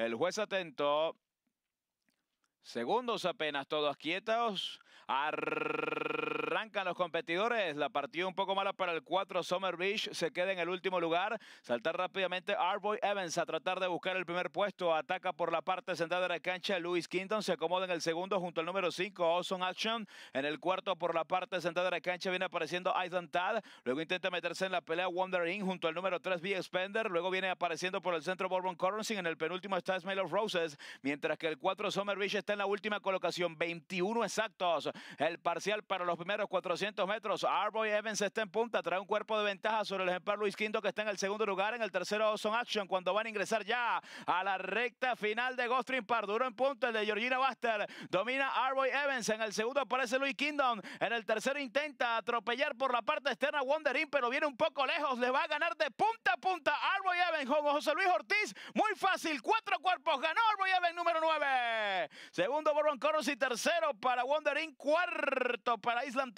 El juez atento. Segundos apenas, todos quietos. Arrancan los competidores. La partida un poco mala para el 4. Summer Beach se queda en el último lugar. Saltar rápidamente Arboy Evans a tratar de buscar el primer puesto. Ataca por la parte central de la cancha. Lewis Kington se acomoda en el segundo junto al número 5. Awesome Action. En el cuarto por la parte central de la cancha viene apareciendo Aidan Tad. Luego intenta meterse en la pelea Wandering junto al número 3 B Spender. Luego viene apareciendo por el centro Bourbon Currency. En el penúltimo está Smile of Roses. Mientras que el 4 Summer Beach está en la última colocación. 21 exactos el parcial para los primeros 400 metros. Arboy Evans está en punta, trae un cuerpo de ventaja sobre el ejemplar Luis Quinto que está en el segundo lugar, en el tercero Son Action, cuando van a ingresar ya a la recta final de Ghostream Parduro Duro en punta el de Georgina Buster. Domina Arboy Evans. En el segundo aparece Luis Kingdom. En el tercero intenta atropellar por la parte externa Wondering, pero viene un poco lejos. Le va a ganar de punta a punta Arboy Evans con José Luis Ortiz. Muy fácil. Cuatro cuerpos. Ganó Arboy Evans número 9. Segundo Bourbon Coros y tercero para Wondering. Cuarto para Island